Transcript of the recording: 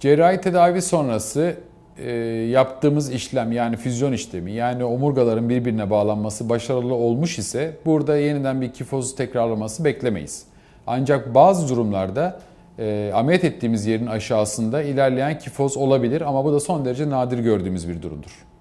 Cerrahi tedavi sonrası e, yaptığımız işlem yani füzyon işlemi yani omurgaların birbirine bağlanması başarılı olmuş ise burada yeniden bir kifozu tekrarlaması beklemeyiz. Ancak bazı durumlarda e, ameliyat ettiğimiz yerin aşağısında ilerleyen kifoz olabilir ama bu da son derece nadir gördüğümüz bir durumdur.